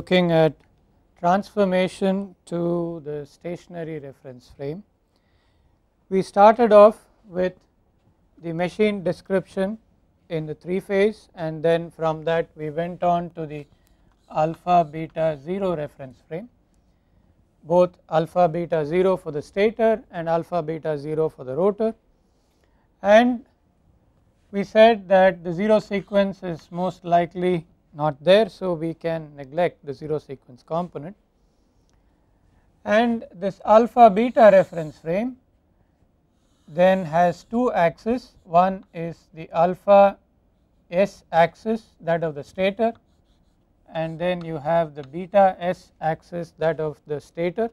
looking at transformation to the stationary reference frame. We started off with the machine description in the 3 phase and then from that we went on to the alpha beta 0 reference frame both alpha beta 0 for the stator and alpha beta 0 for the rotor and we said that the 0 sequence is most likely not there so we can neglect the 0 sequence component and this alpha beta reference frame then has two axes one is the alpha s axis that of the stator and then you have the beta s axis that of the stator.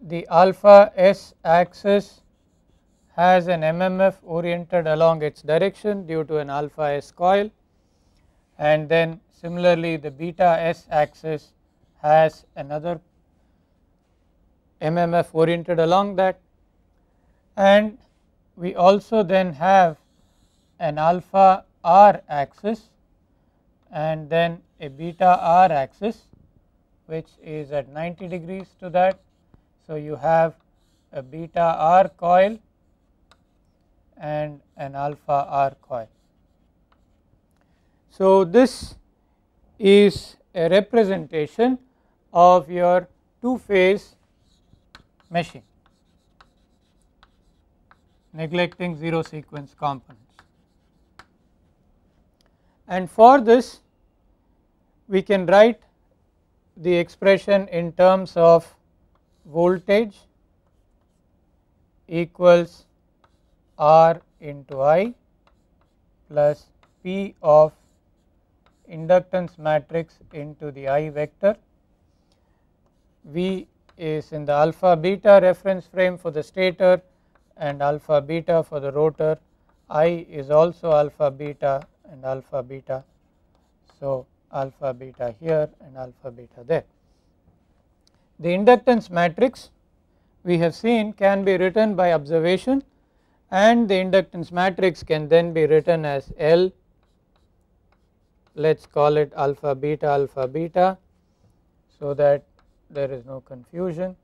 The alpha s axis has an MMF oriented along its direction due to an alpha s coil and then similarly the beta s axis has another MMF oriented along that and we also then have an alpha r axis and then a beta r axis which is at 90 degrees to that. So, you have a beta r coil and an alpha r coil. So, this is a representation of your two phase machine neglecting 0 sequence components. And for this we can write the expression in terms of voltage equals R into I plus P of inductance matrix into the I vector. V is in the alpha beta reference frame for the stator and alpha beta for the rotor. I is also alpha beta and alpha beta. So, alpha beta here and alpha beta there. The inductance matrix we have seen can be written by observation and the inductance matrix can then be written as L let us call it alpha beta alpha beta so that there is no confusion.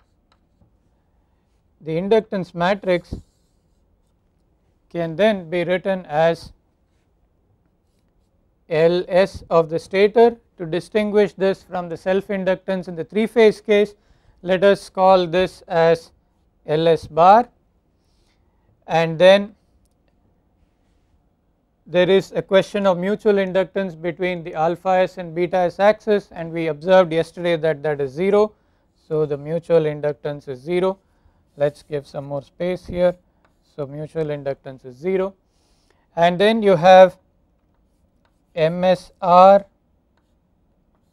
The inductance matrix can then be written as Ls of the stator to distinguish this from the self inductance in the 3 phase case let us call this as Ls bar and then there is a question of mutual inductance between the alpha s and beta s axis and we observed yesterday that that is 0. So, the mutual inductance is 0. Let us give some more space here. So, mutual inductance is 0 and then you have MSR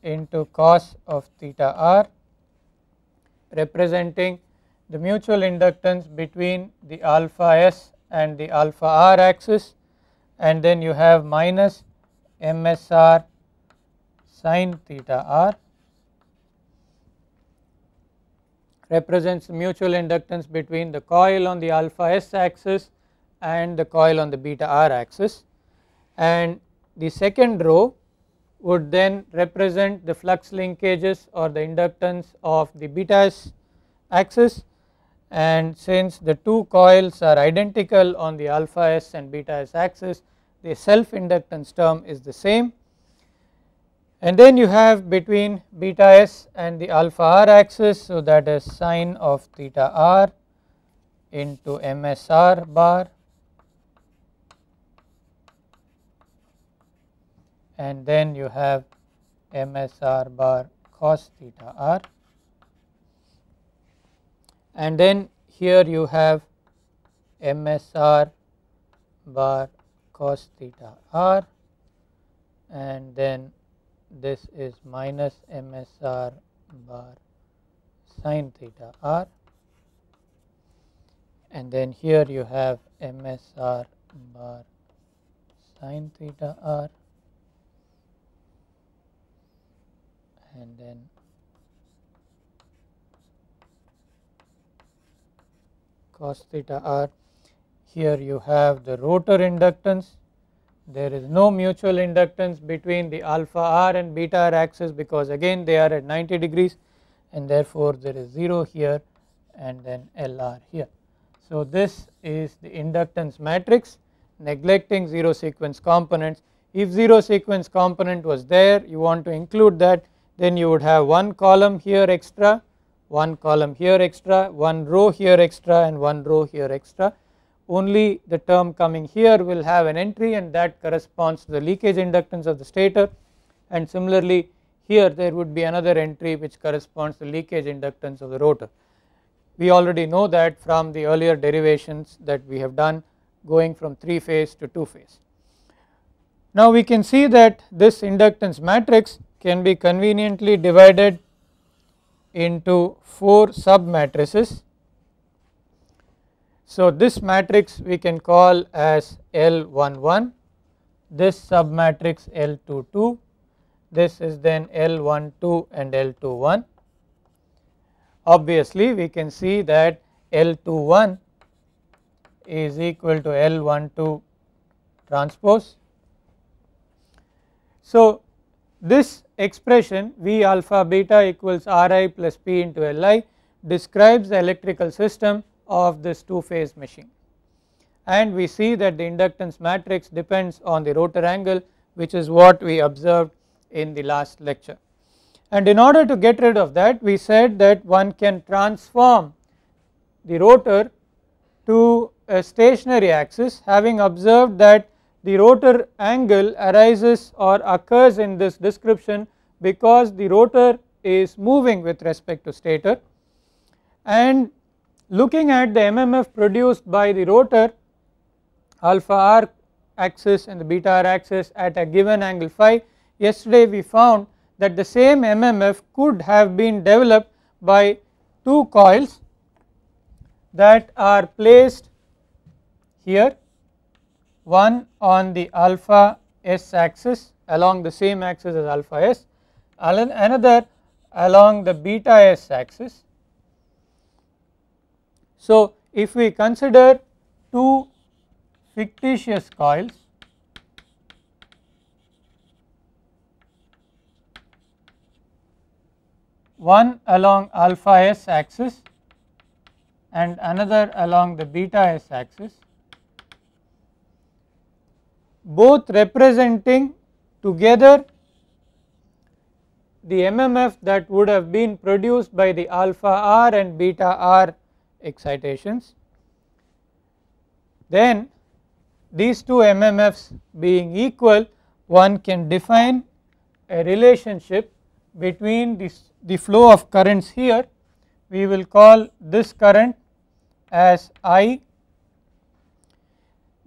into cos of theta r representing the mutual inductance between the alpha s and the alpha r axis and then you have minus MSR sine theta r represents mutual inductance between the coil on the alpha s axis and the coil on the beta r axis and the second row would then represent the flux linkages or the inductance of the beta s axis and since the two coils are identical on the alpha s and beta s axis the self inductance term is the same and then you have between beta s and the alpha r axis so that is sine of theta r into MSR bar and then you have MSR bar cos theta r and then here you have MSR bar cos theta r and then this is minus MSR bar sine theta r and then here you have MSR bar sine theta r and then cos theta r. Here you have the rotor inductance. There is no mutual inductance between the alpha r and beta r axis because again they are at 90 degrees and therefore there is 0 here and then LR here. So this is the inductance matrix neglecting 0 sequence components. If 0 sequence component was there you want to include that then you would have one column here extra one column here extra, one row here extra and one row here extra. Only the term coming here will have an entry and that corresponds to the leakage inductance of the stator and similarly here there would be another entry which corresponds to leakage inductance of the rotor. We already know that from the earlier derivations that we have done going from 3 phase to 2 phase. Now we can see that this inductance matrix can be conveniently divided into 4 sub matrices. So, this matrix we can call as L11, this sub matrix L22, this is then L12 and L21. Obviously, we can see that L21 is equal to L12 transpose. So, this expression V alpha beta equals Ri plus P into Li describes the electrical system of this two phase machine and we see that the inductance matrix depends on the rotor angle which is what we observed in the last lecture. And in order to get rid of that we said that one can transform the rotor to a stationary axis having observed that the rotor angle arises or occurs in this description because the rotor is moving with respect to stator and looking at the MMF produced by the rotor alpha r axis and the beta r axis at a given angle phi yesterday we found that the same MMF could have been developed by two coils that are placed here one on the alpha s axis along the same axis as alpha s and another along the beta s axis. So if we consider two fictitious coils one along alpha s axis and another along the beta s axis both representing together the MMF that would have been produced by the alpha r and beta r excitations. Then these two MMFs being equal one can define a relationship between this, the flow of currents here we will call this current as I.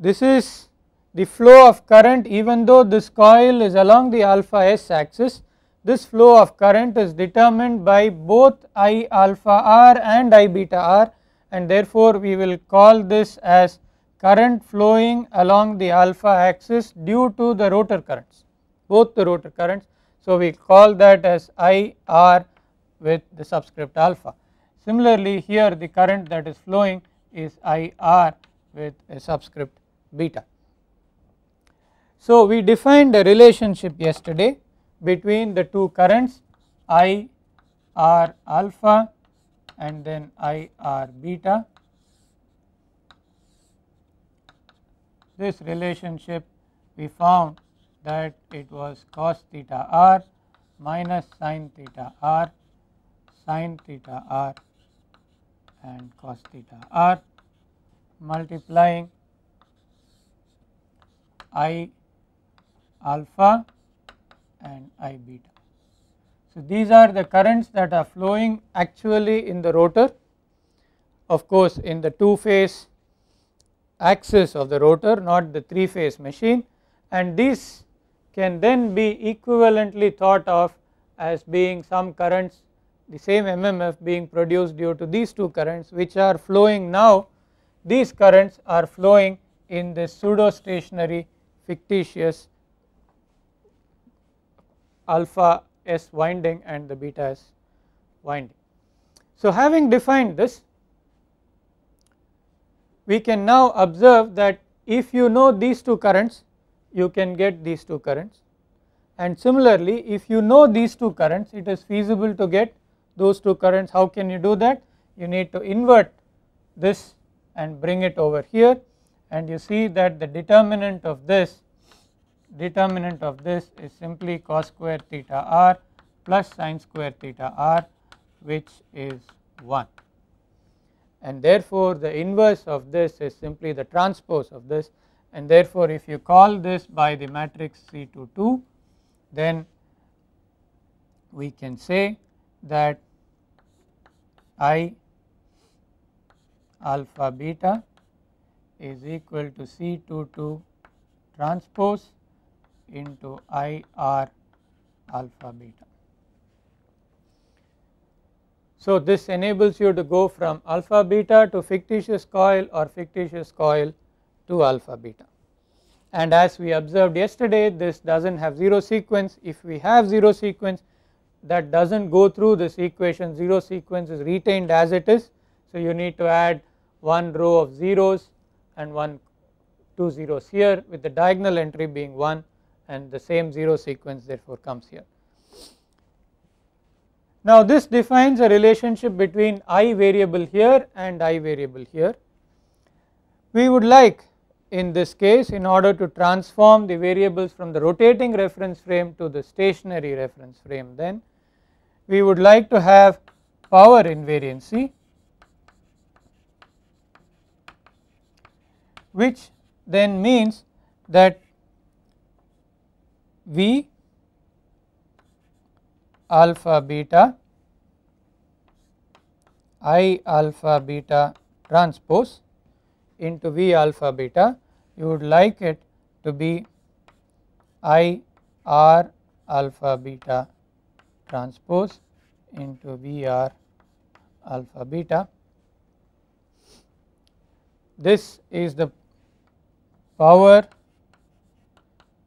This is the flow of current even though this coil is along the alpha s axis this flow of current is determined by both I alpha r and I beta r and therefore we will call this as current flowing along the alpha axis due to the rotor currents both the rotor currents. So, we call that as I r with the subscript alpha. Similarly, here the current that is flowing is I r with a subscript beta. So, we defined the relationship yesterday between the two currents I R alpha and then I R beta. This relationship we found that it was cos theta r minus sin theta r sin theta r and cos theta r multiplying I alpha and I beta. So these are the currents that are flowing actually in the rotor of course in the two phase axis of the rotor not the three phase machine and these can then be equivalently thought of as being some currents the same MMF being produced due to these two currents which are flowing now these currents are flowing in this pseudo stationary fictitious alpha s winding and the beta s winding. So having defined this we can now observe that if you know these two currents you can get these two currents and similarly if you know these two currents it is feasible to get those two currents how can you do that you need to invert this and bring it over here and you see that the determinant of this determinant of this is simply cos square theta r plus sine square theta r which is 1 and therefore the inverse of this is simply the transpose of this and therefore if you call this by the matrix C22 then we can say that I alpha beta is equal to C22 transpose into I R alpha beta. So this enables you to go from alpha beta to fictitious coil or fictitious coil to alpha beta and as we observed yesterday this does not have 0 sequence if we have 0 sequence that does not go through this equation 0 sequence is retained as it is. So you need to add one row of zeros and one two zeros here with the diagonal entry being 1 and the same 0 sequence therefore comes here. Now this defines a relationship between i variable here and i variable here. We would like in this case in order to transform the variables from the rotating reference frame to the stationary reference frame then we would like to have power invariancy which then means that V alpha beta I alpha beta transpose into V alpha beta you would like it to be I R alpha beta transpose into V R alpha beta. This is the power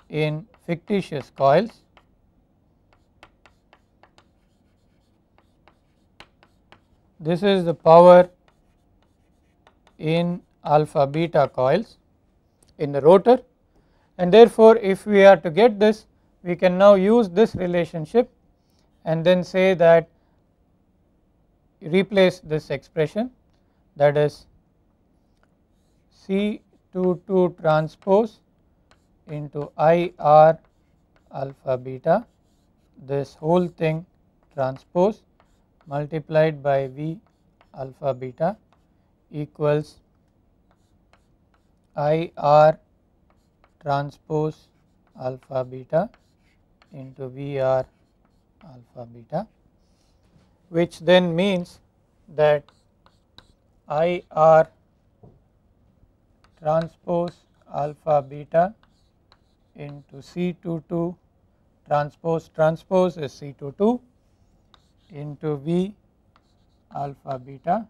in fictitious coils this is the power in alpha beta coils in the rotor and therefore if we are to get this we can now use this relationship and then say that replace this expression that is C22 transpose into I R alpha beta this whole thing transpose multiplied by V alpha beta equals I R transpose alpha beta into V R alpha beta which then means that I R transpose alpha beta into C22 transpose transpose is C22 into V alpha beta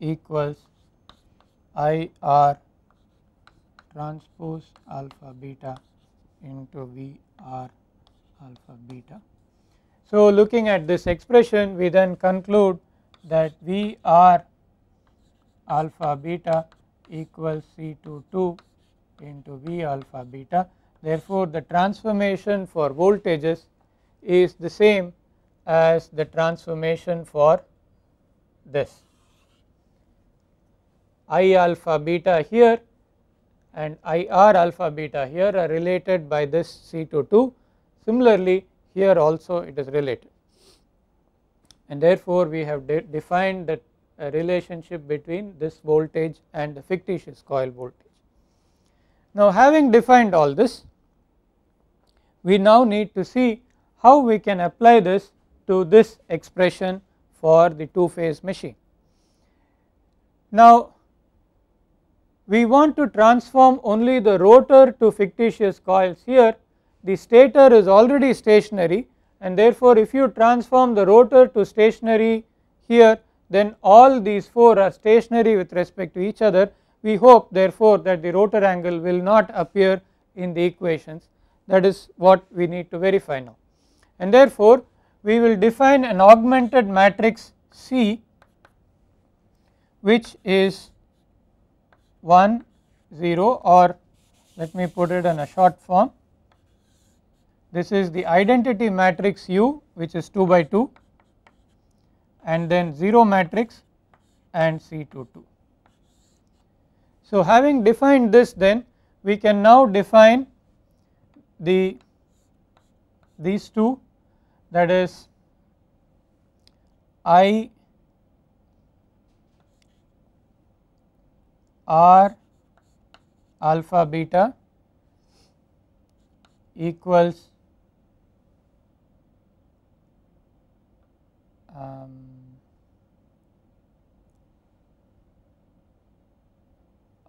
equals IR transpose alpha beta into VR alpha beta. So looking at this expression we then conclude that VR alpha beta equals C22 into V alpha beta. Therefore, the transformation for voltages is the same as the transformation for this. I alpha beta here and IR alpha beta here are related by this C22. Similarly, here also it is related and therefore we have de defined the uh, relationship between this voltage and the fictitious coil voltage. Now having defined all this, we now need to see how we can apply this to this expression for the two phase machine. Now we want to transform only the rotor to fictitious coils here the stator is already stationary and therefore if you transform the rotor to stationary here then all these 4 are stationary with respect to each other we hope therefore that the rotor angle will not appear in the equations that is what we need to verify now. And therefore we will define an augmented matrix C which is 1 0 or let me put it in a short form. This is the identity matrix U which is 2 by 2 and then 0 matrix and C 2 2. So having defined this then we can now define the these two that is I R alpha beta equals um,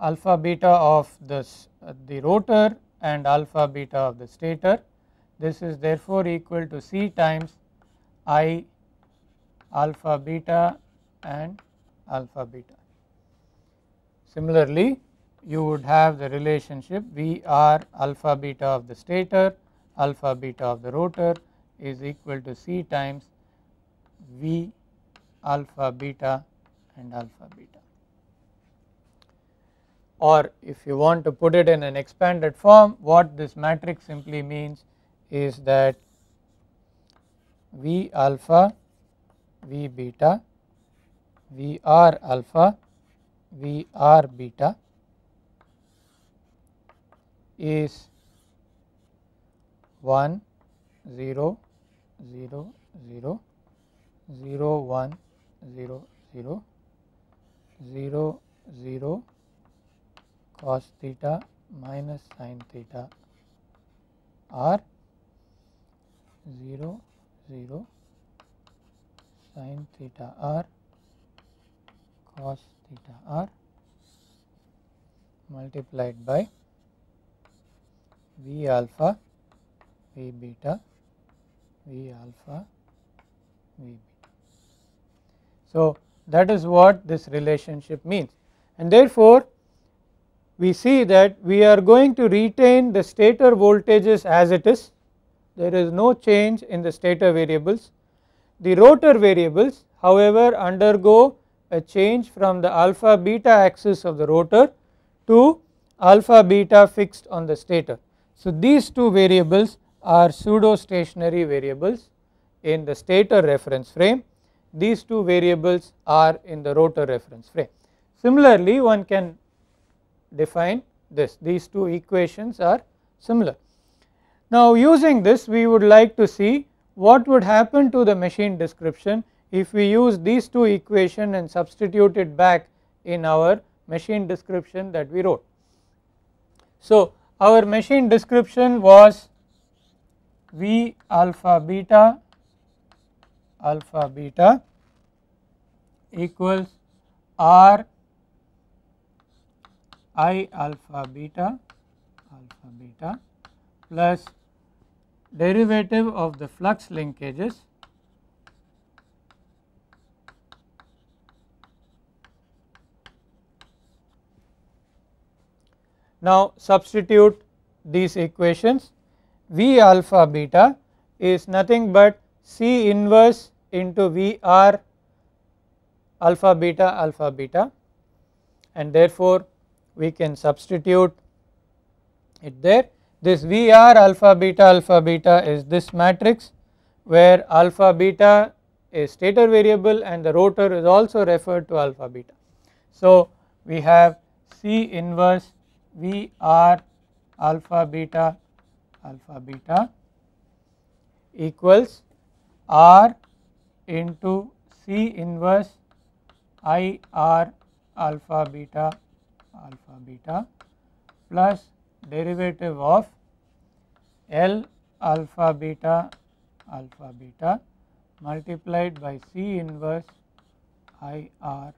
alpha beta of this uh, the rotor and alpha beta of the stator. This is therefore equal to C times I alpha beta and alpha beta. Similarly, you would have the relationship VR alpha beta of the stator alpha beta of the rotor is equal to C times V alpha beta and alpha beta or if you want to put it in an expanded form what this matrix simply means is that V alpha, V beta, V r alpha, V r beta is 1 0 0 0 0 1 0 0 0 0 cos theta minus sine theta are 0 0 sine theta r cos theta r multiplied by v alpha v beta v alpha v beta. So, that is what this relationship means and therefore, we see that we are going to retain the stator voltages as it is there is no change in the stator variables. The rotor variables however undergo a change from the alpha beta axis of the rotor to alpha beta fixed on the stator. So, these two variables are pseudo stationary variables in the stator reference frame these two variables are in the rotor reference frame. Similarly, one can define this these two equations are similar. Now using this we would like to see what would happen to the machine description if we use these two equation and substitute it back in our machine description that we wrote. So our machine description was V alpha beta alpha beta equals R i alpha beta alpha beta plus derivative of the flux linkages Now substitute these equations V alpha beta is nothing but C inverse into VR alpha beta alpha beta and therefore we can substitute it there. This VR alpha beta alpha beta is this matrix where alpha beta is stator variable and the rotor is also referred to alpha beta. So we have C inverse VR alpha beta alpha beta equals R into C inverse IR alpha beta alpha beta plus derivative of L alpha beta alpha beta multiplied by C inverse I R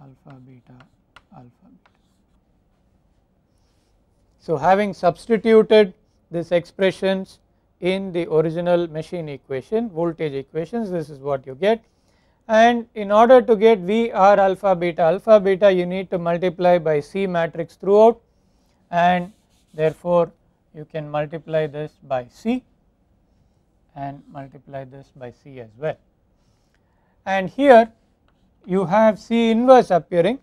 alpha beta alpha beta. So, having substituted these expressions in the original machine equation voltage equations this is what you get and in order to get V r alpha beta alpha beta you need to multiply by C matrix throughout and therefore you can multiply this by C and multiply this by C as well. And here you have C inverse appearing.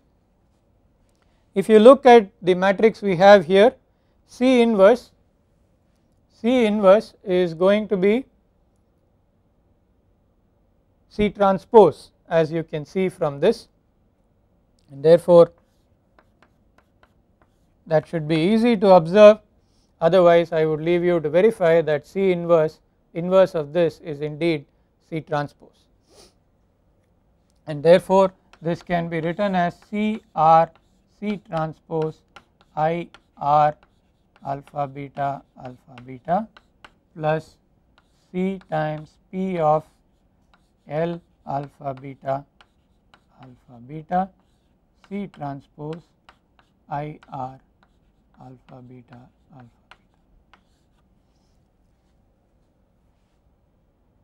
If you look at the matrix we have here C inverse, C inverse is going to be C transpose as you can see from this and therefore that should be easy to observe otherwise I would leave you to verify that C inverse inverse of this is indeed C transpose and therefore this can be written as C R C transpose I R alpha beta alpha beta plus C times P of L alpha beta alpha beta C transpose I R alpha beta alpha beta.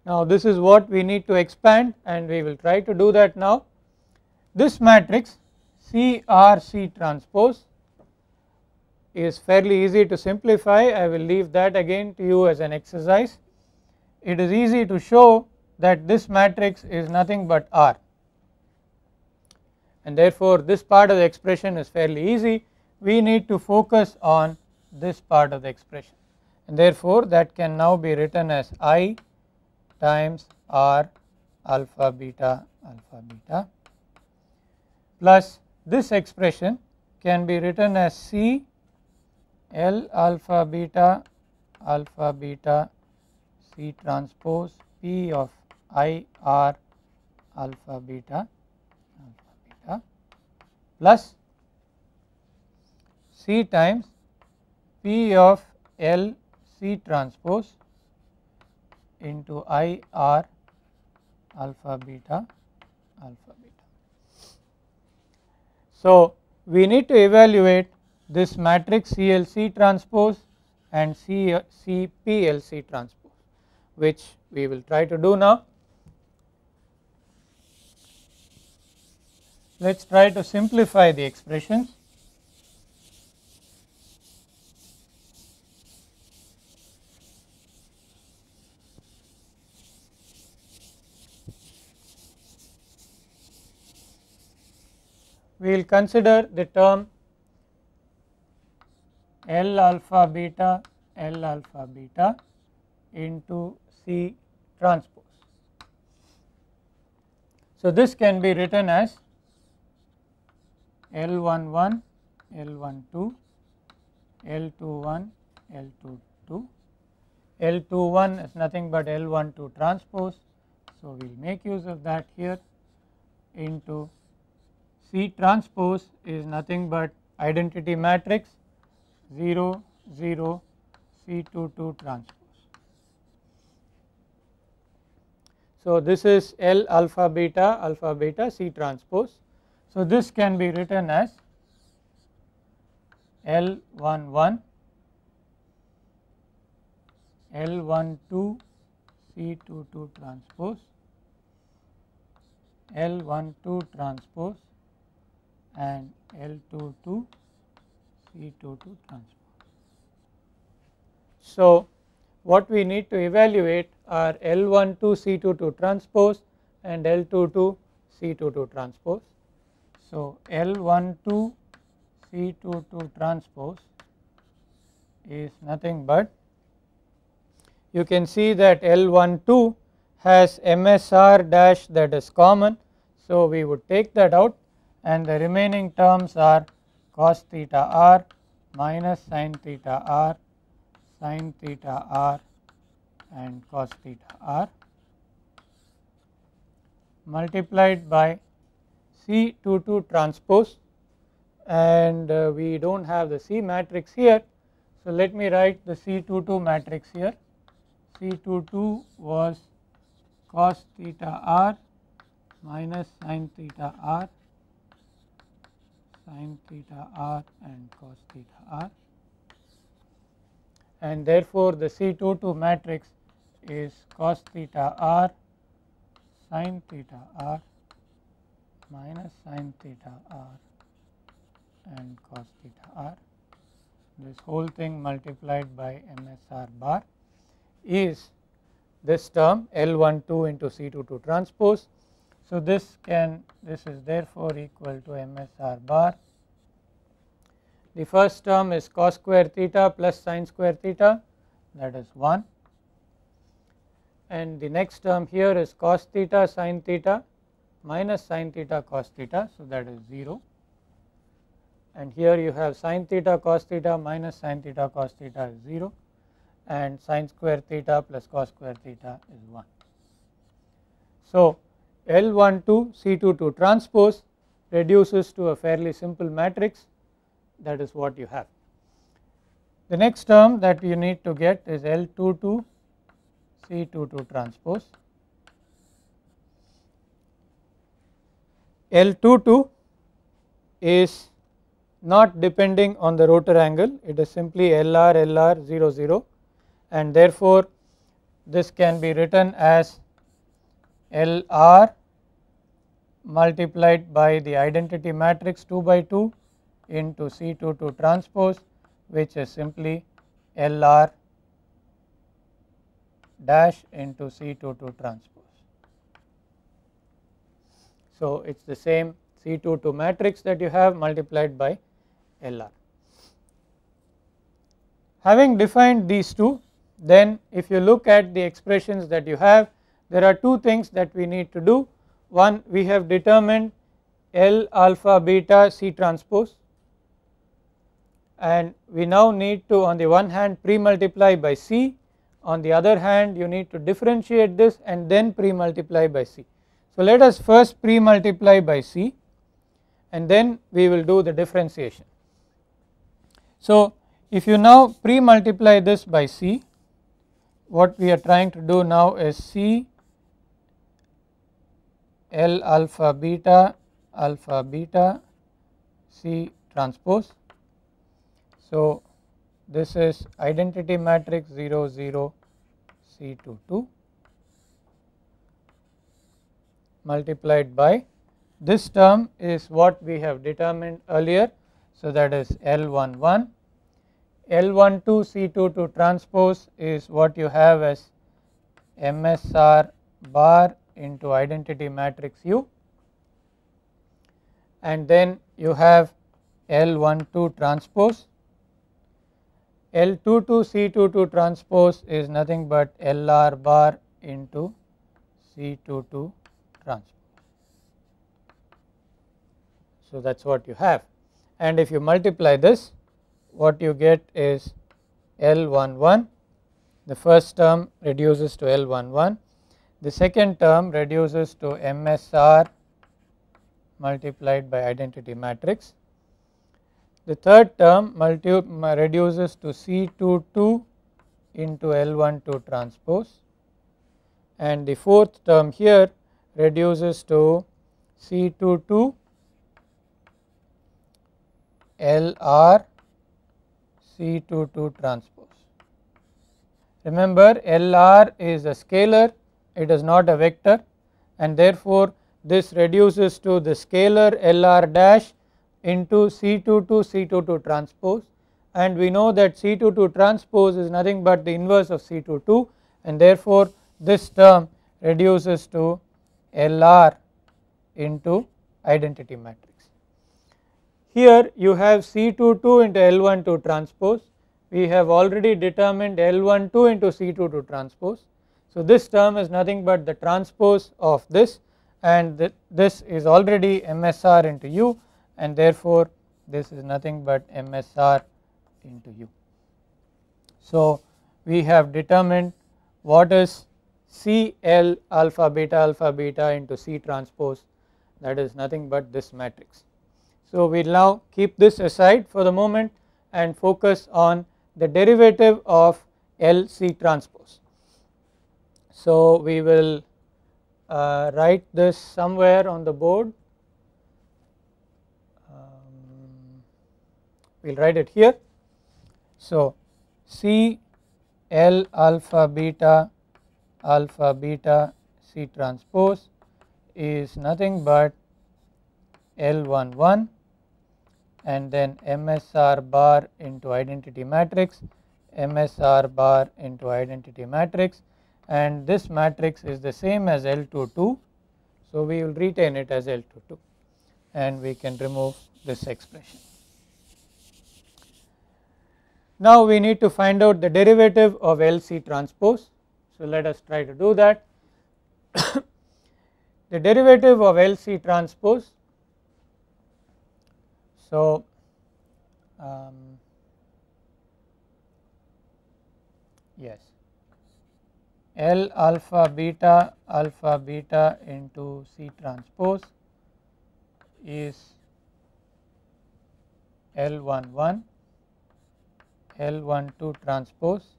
Now this is what we need to expand and we will try to do that now. This matrix C R C transpose is fairly easy to simplify I will leave that again to you as an exercise. It is easy to show that this matrix is nothing but R and therefore this part of the expression is fairly easy we need to focus on this part of the expression and therefore that can now be written as I times R alpha beta alpha beta plus this expression can be written as C L alpha beta alpha beta C transpose P of I R alpha beta alpha beta plus C times P of L C transpose into I R alpha beta alpha beta. So, we need to evaluate this matrix CLC transpose and C C P L C CPLC transpose which we will try to do now. Let us try to simplify the expressions. We will consider the term L alpha beta L alpha beta into C transpose. So, this can be written as L 1 1, L 1 2, L 2 1, L 2 2. L 2 1 is nothing but L 1 2 transpose. So, we will make use of that here into C transpose is nothing but identity matrix 0 0 C 2 2 transpose. So, this is L alpha beta alpha beta C transpose so, this can be written as L 1 1 L 1 2 C 2 2 transpose L 1 2 transpose and L 2 2 C 2 2 transpose. So, what we need to evaluate are L 1 2 C 2 2 transpose and L 2 2 C 2 2 transpose so, L12 C22 transpose is nothing but you can see that L12 has MSR dash that is common. So, we would take that out and the remaining terms are cos theta r minus sin theta r sin theta r and cos theta r multiplied by C 2 2 transpose and uh, we do not have the C matrix here. So let me write the C 2 2 matrix here. C 2 2 was cos theta r minus sin theta r sin theta r and cos theta r and therefore the c two two matrix is cos theta r sin theta r minus sin theta r and cos theta r. This whole thing multiplied by MSR bar is this term L12 into C22 transpose. So this can this is therefore equal to MSR bar. The first term is cos square theta plus sine square theta that is 1 and the next term here is cos theta sine theta minus sine theta cos theta so that is 0 and here you have sine theta cos theta minus sine theta cos theta is 0 and sine square theta plus cos square theta is 1. So L12 C22 transpose reduces to a fairly simple matrix that is what you have. The next term that you need to get is L22 C22 transpose L22 is not depending on the rotor angle it is simply LR LR 0 0 and therefore this can be written as LR multiplied by the identity matrix 2 by 2 into C22 transpose which is simply LR dash into C22 transpose. So, it is the same c two two matrix that you have multiplied by LR. Having defined these two then if you look at the expressions that you have there are two things that we need to do. One we have determined L alpha beta C transpose and we now need to on the one hand pre-multiply by C on the other hand you need to differentiate this and then pre-multiply by C. So, let us first pre-multiply by C and then we will do the differentiation. So, if you now pre-multiply this by C, what we are trying to do now is C L alpha beta alpha beta C transpose. So, this is identity matrix 0 0 C 2 2 multiplied by this term is what we have determined earlier. So that is L11. L12 C22 transpose is what you have as MSR bar into identity matrix U and then you have L12 transpose. L22 C22 transpose is nothing but LR bar into C22 so, that is what you have and if you multiply this what you get is L 1 1 the first term reduces to L 1 1 the second term reduces to MSR multiplied by identity matrix. The third term reduces to C 2 2 into L 1 2 transpose and the fourth term here reduces to c two two L R C two two transpose. Remember LR is a scalar, it is not a vector and therefore this reduces to the scalar LR dash into c two two c two two transpose and we know that c two two transpose is nothing but the inverse of c two two, and therefore this term reduces to LR into identity matrix. Here you have C22 into L12 transpose, we have already determined L12 into C22 transpose. So this term is nothing but the transpose of this and th this is already MSR into U and therefore this is nothing but MSR into U. So we have determined what is CL alpha beta alpha beta into C transpose that is nothing but this matrix. So we will now keep this aside for the moment and focus on the derivative of LC transpose. So we will uh, write this somewhere on the board. Um, we'll write it here. So C L alpha beta alpha beta C transpose is nothing but L11 and then MSR bar into identity matrix, MSR bar into identity matrix and this matrix is the same as L22. So, we will retain it as L22 and we can remove this expression. Now, we need to find out the derivative of LC transpose so, let us try to do that. the derivative of LC transpose. So, um, yes, L alpha beta alpha beta into C transpose is L 1 1 L 1 2 transpose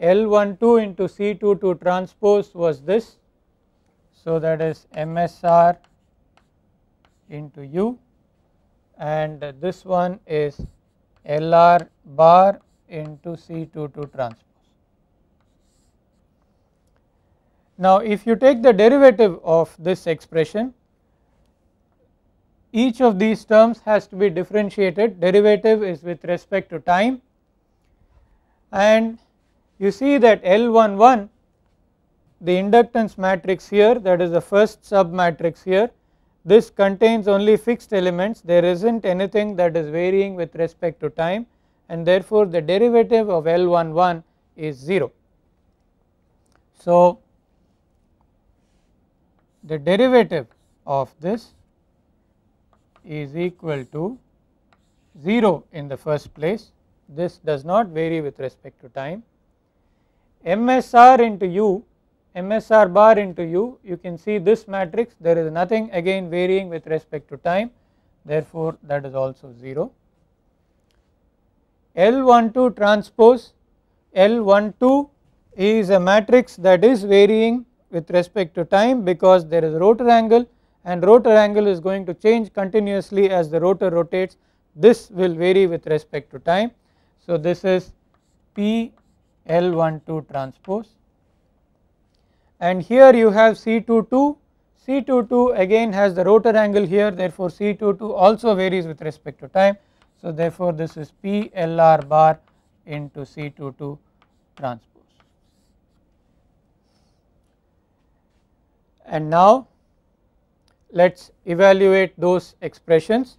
L12 into C22 transpose was this. So that is MSR into U and this one is LR bar into C22 transpose. Now if you take the derivative of this expression each of these terms has to be differentiated derivative is with respect to time and you see that L11 the inductance matrix here that is the first sub matrix here this contains only fixed elements there is not anything that is varying with respect to time and therefore the derivative of L11 is 0. So the derivative of this is equal to 0 in the first place this does not vary with respect to time MSR into U, MSR bar into U, you can see this matrix there is nothing again varying with respect to time therefore that is also 0. L12 transpose L12 is a matrix that is varying with respect to time because there is rotor angle and rotor angle is going to change continuously as the rotor rotates this will vary with respect to time. So this is P L12 transpose and here you have C22, C22 again has the rotor angle here therefore C22 also varies with respect to time. So therefore this is PLR bar into C22 transpose. And now let us evaluate those expressions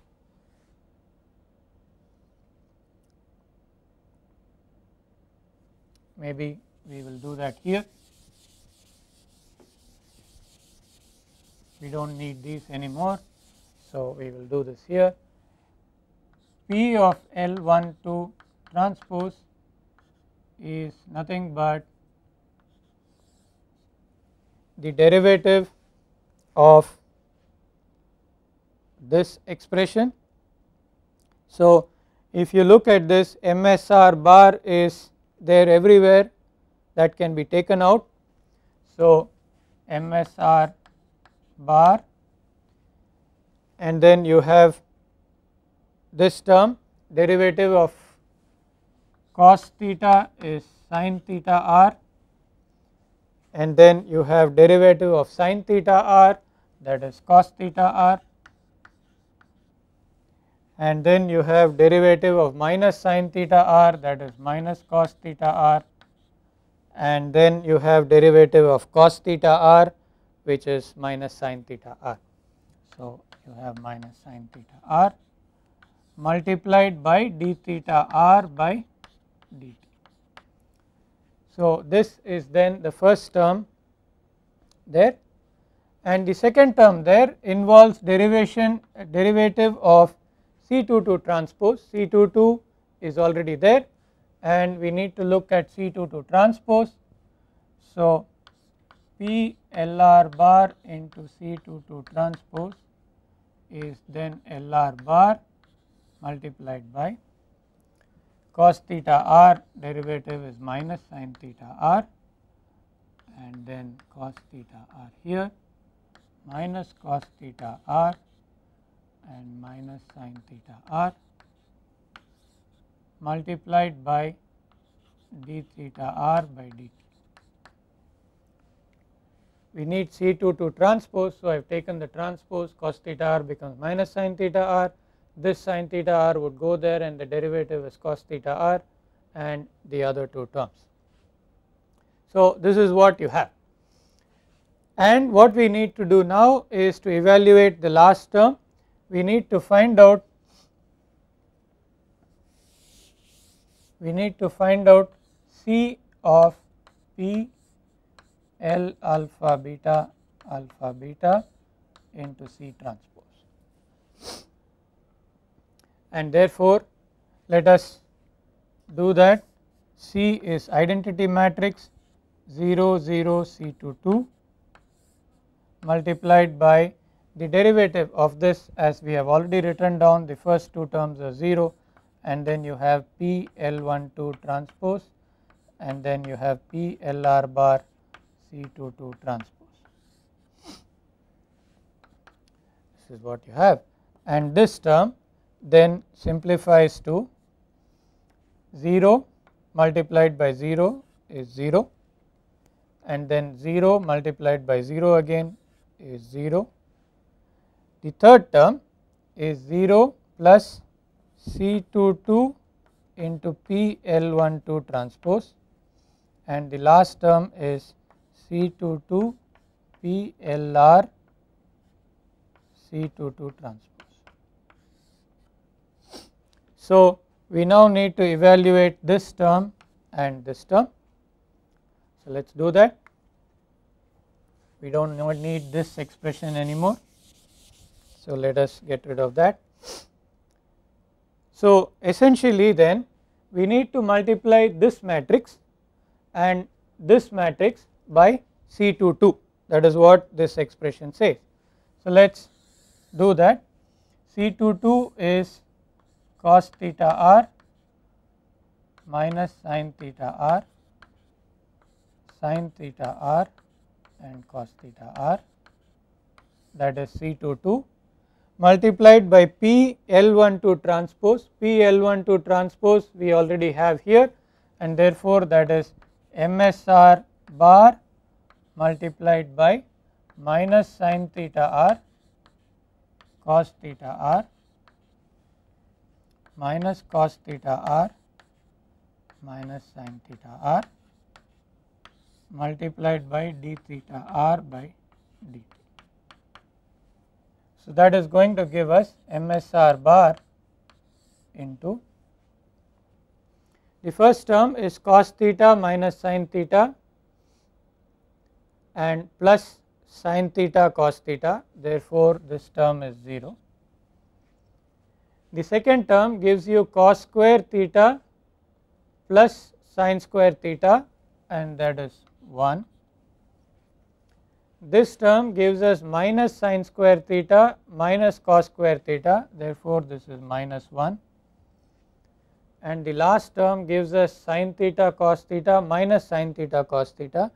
maybe we will do that here. We do not need these anymore. So, we will do this here P of L12 transpose is nothing but the derivative of this expression. So, if you look at this MSR bar is there everywhere that can be taken out. So, MSR bar and then you have this term derivative of cos theta is sine theta r and then you have derivative of sine theta r that is cos theta r and then you have derivative of minus sine theta r that is minus cos theta r and then you have derivative of cos theta r which is minus sine theta r. So you have minus sine theta r multiplied by d theta r by dt. So this is then the first term there and the second term there involves derivation derivative of C22 transpose C22 is already there and we need to look at C22 transpose. So P L R bar into C22 transpose is then LR bar multiplied by cos theta r derivative is minus sin theta r and then cos theta r here minus cos theta r and minus sine theta r multiplied by d theta r by dt. We need C2 to transpose so I have taken the transpose cos theta r becomes minus sine theta r this sine theta r would go there and the derivative is cos theta r and the other two terms. So this is what you have and what we need to do now is to evaluate the last term we need to find out we need to find out C of P L alpha beta alpha beta into C transpose and therefore let us do that C is identity matrix 0 0 C 2 2 multiplied by the derivative of this as we have already written down the first two terms are 0 and then you have P L12 transpose and then you have P LR bar C22 transpose. This is what you have and this term then simplifies to 0 multiplied by 0 is 0 and then 0 multiplied by 0 again is 0 the third term is 0 plus C22 into PL12 transpose and the last term is C22 PLR C22 transpose. So, we now need to evaluate this term and this term. So, let us do that. We do not need this expression anymore. So, let us get rid of that. So, essentially then we need to multiply this matrix and this matrix by C22 that is what this expression says. So, let us do that C22 is cos theta r minus sin theta r sin theta r and cos theta r that is C22 multiplied by P L12 transpose, P L12 transpose we already have here and therefore that is MSR bar multiplied by minus sin theta r cos theta r minus cos theta r minus sin theta r multiplied by d theta r by d theta. So, that is going to give us MSR bar into the first term is cos theta minus sin theta and plus sin theta cos theta therefore, this term is 0. The second term gives you cos square theta plus sin square theta and that is 1 this term gives us minus sine square theta minus cos square theta therefore this is minus 1 and the last term gives us sine theta cos theta minus sine theta cos theta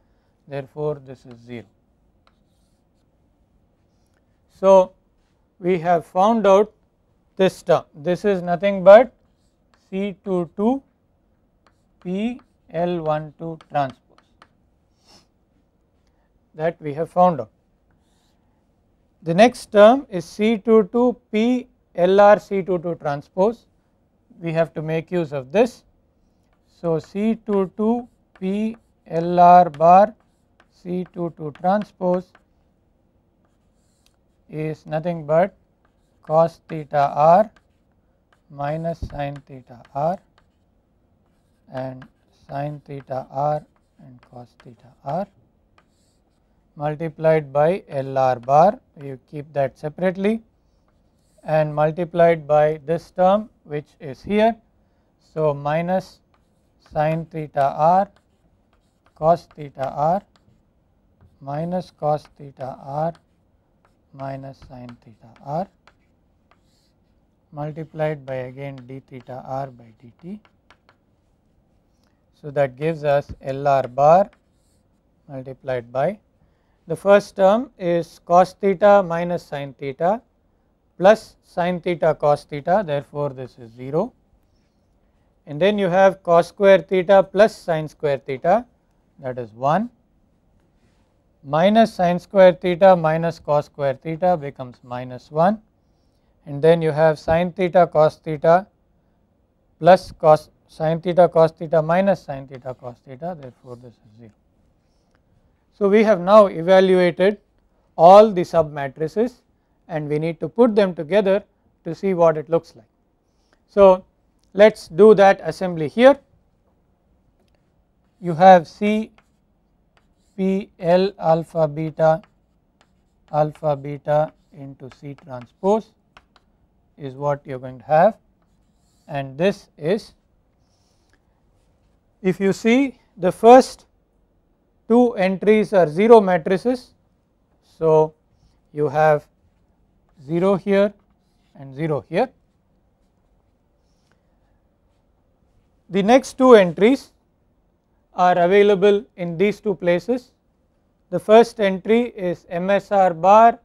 therefore this is 0. So we have found out this term this is nothing but C22 PL12 transpose that we have found out. The next term is C22P R C 22 transpose. We have to make use of this. So C22P LR bar C22 transpose is nothing but cos theta r minus sin theta r and sin theta r and cos theta r multiplied by LR bar, you keep that separately and multiplied by this term which is here. So, minus sine theta r cos theta r minus cos theta r minus sine theta r multiplied by again d theta r by dt. So, that gives us LR bar multiplied by the first term is cos theta minus sin theta plus sin theta cos theta therefore this is 0 and then you have cos square theta plus sin square theta that is 1 minus sin square theta minus cos square theta becomes minus 1 and then you have sin theta cos theta plus cos sin theta cos theta minus sin theta cos theta therefore this is 0. So, we have now evaluated all the sub matrices and we need to put them together to see what it looks like. So, let us do that assembly here. You have C P L alpha beta alpha beta into C transpose is what you are going to have and this is if you see the first 2 entries are 0 matrices. So, you have 0 here and 0 here. The next two entries are available in these two places. The first entry is MSR bar,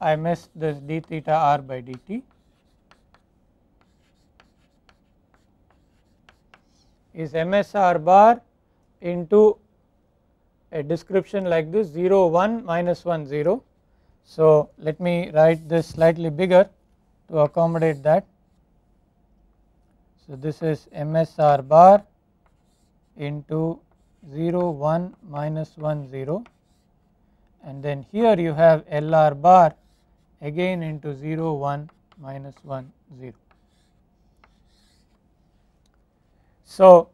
I missed this d theta r by dt is MSR bar into a description like this 0 1 minus 1 0. So let me write this slightly bigger to accommodate that. So this is MSR bar into 0 1 minus 1 0 and then here you have LR bar again into 0 1 minus 1 0. So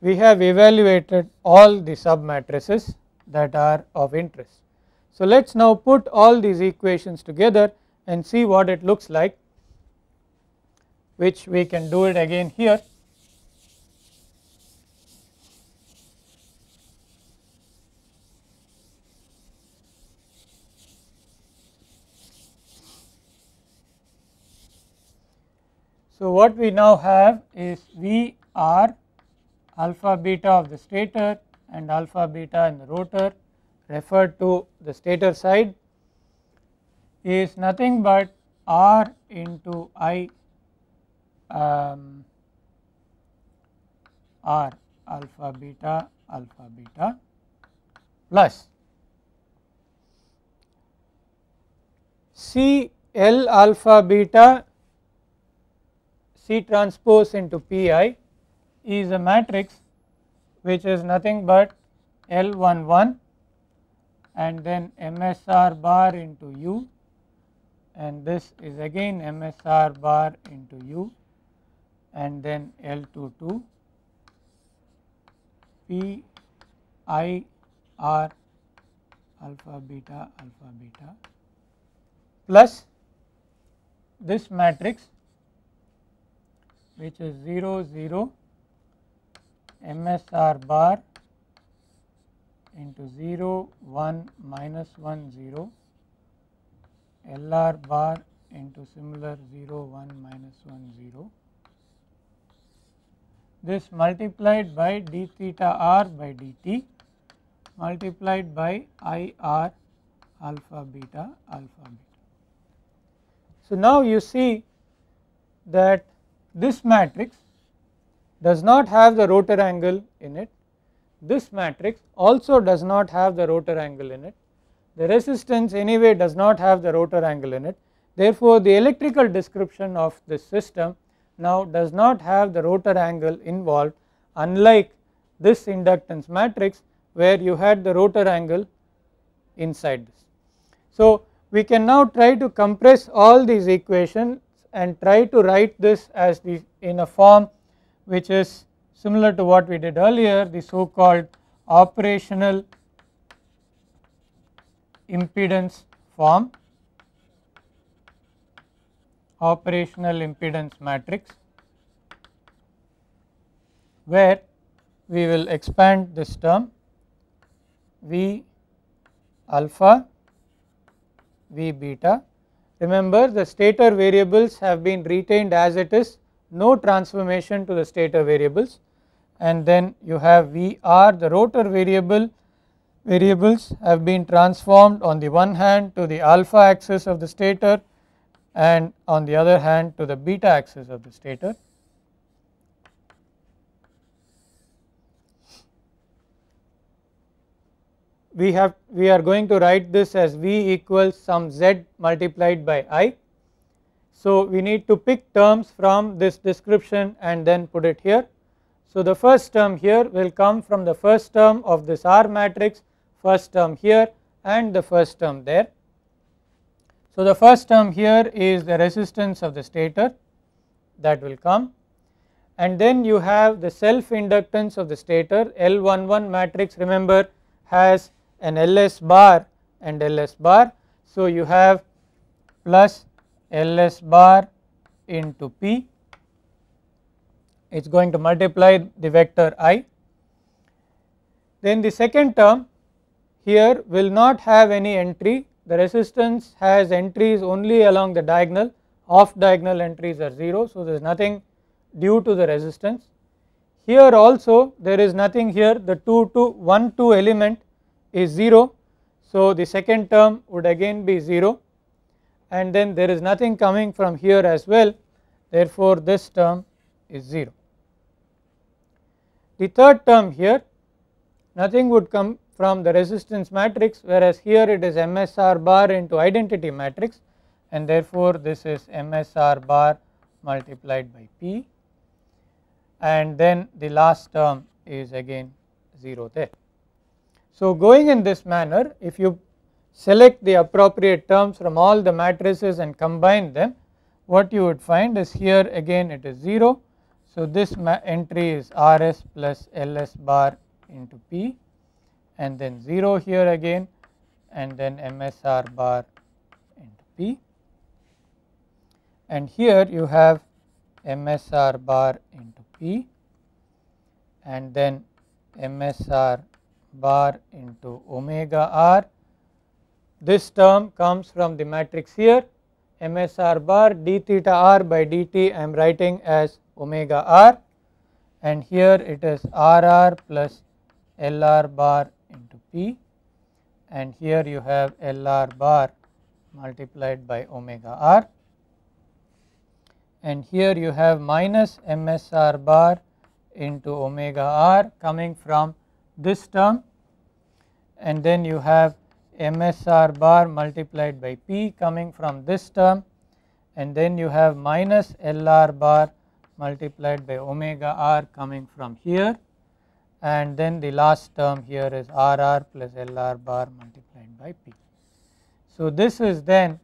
we have evaluated all the sub matrices that are of interest. So let us now put all these equations together and see what it looks like which we can do it again here. So what we now have is V r alpha beta of the stator and alpha beta in the rotor referred to the stator side is nothing but R into I um, R alpha beta alpha beta plus C L alpha beta C transpose into P i is a matrix which is nothing but L11 and then MSR bar into U and this is again MSR bar into U and then L22 P I R alpha beta alpha beta plus this matrix which is 0 0 MSR bar into 0 1 minus 1 0 LR bar into similar 0 1 minus 1 0 this multiplied by d theta r by dt multiplied by i r alpha beta alpha beta. So now you see that this matrix does not have the rotor angle in it, this matrix also does not have the rotor angle in it, the resistance anyway does not have the rotor angle in it. Therefore, the electrical description of this system now does not have the rotor angle involved unlike this inductance matrix where you had the rotor angle inside this. So, we can now try to compress all these equations and try to write this as the in a form which is similar to what we did earlier the so called operational impedance form operational impedance matrix where we will expand this term V alpha V beta. Remember the stator variables have been retained as it is no transformation to the stator variables and then you have Vr the rotor variable variables have been transformed on the one hand to the alpha axis of the stator and on the other hand to the beta axis of the stator. We have we are going to write this as V equals some Z multiplied by I so we need to pick terms from this description and then put it here. So the first term here will come from the first term of this R matrix, first term here and the first term there. So the first term here is the resistance of the stator that will come and then you have the self inductance of the stator L11 matrix remember has an LS bar and LS bar. So you have plus L S bar into P it is going to multiply the vector i. Then the second term here will not have any entry the resistance has entries only along the diagonal off diagonal entries are 0. So, there is nothing due to the resistance. Here also there is nothing here the 2 to 1 2 element is 0. So, the second term would again be 0 and then there is nothing coming from here as well therefore this term is 0. The third term here nothing would come from the resistance matrix whereas here it is MSR bar into identity matrix and therefore this is MSR bar multiplied by P and then the last term is again 0 there. So going in this manner if you select the appropriate terms from all the matrices and combine them what you would find is here again it is 0. So, this entry is Rs plus Ls bar into P and then 0 here again and then MSR bar into P and here you have MSR bar into P and then MSR bar into omega r this term comes from the matrix here MSR bar d theta r by dt I am writing as omega r and here it is RR plus LR bar into P and here you have LR bar multiplied by omega r and here you have minus MSR bar into omega r coming from this term and then you have MSR bar multiplied by P coming from this term and then you have minus LR bar multiplied by omega R coming from here and then the last term here is RR plus LR bar multiplied by P. So this is then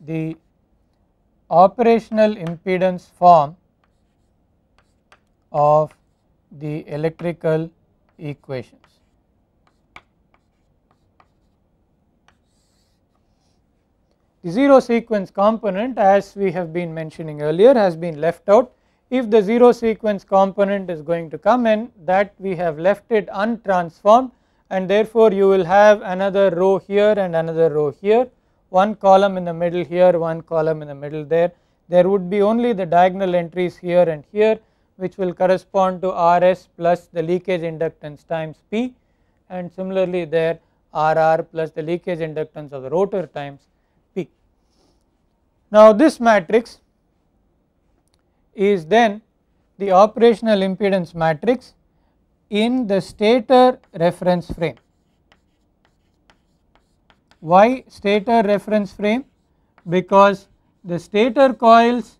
the operational impedance form of the electrical equations. The 0 sequence component as we have been mentioning earlier has been left out. If the 0 sequence component is going to come in that we have left it untransformed and therefore you will have another row here and another row here, one column in the middle here, one column in the middle there. There would be only the diagonal entries here and here which will correspond to Rs plus the leakage inductance times P and similarly there Rr plus the leakage inductance of the rotor times now this matrix is then the operational impedance matrix in the stator reference frame. Why stator reference frame? Because the stator coils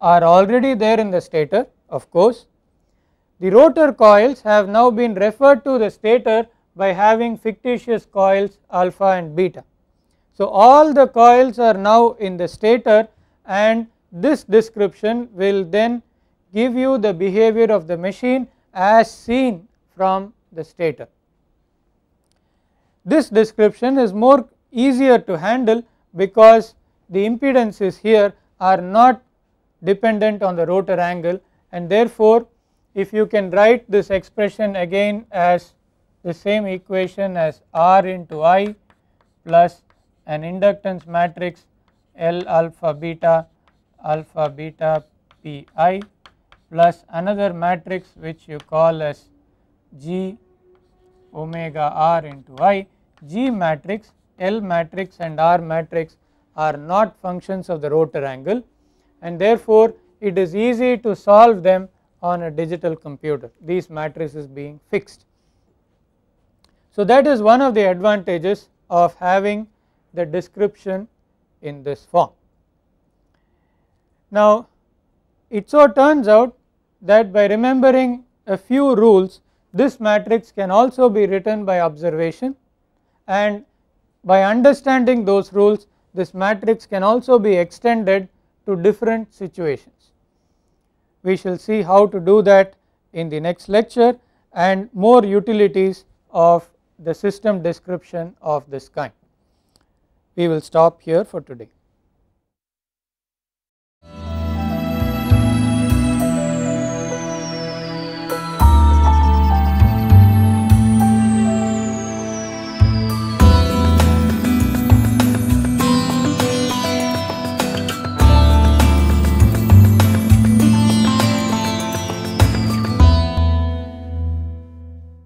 are already there in the stator of course. The rotor coils have now been referred to the stator by having fictitious coils alpha and beta. So, all the coils are now in the stator and this description will then give you the behavior of the machine as seen from the stator. This description is more easier to handle because the impedances here are not dependent on the rotor angle and therefore, if you can write this expression again as the same equation as R into I plus an inductance matrix L alpha beta alpha beta pi plus another matrix which you call as G omega r into i. G matrix, L matrix and R matrix are not functions of the rotor angle and therefore it is easy to solve them on a digital computer these matrices being fixed. So that is one of the advantages of having the description in this form. Now it so turns out that by remembering a few rules this matrix can also be written by observation and by understanding those rules this matrix can also be extended to different situations. We shall see how to do that in the next lecture and more utilities of the system description of this kind. We will stop here for today.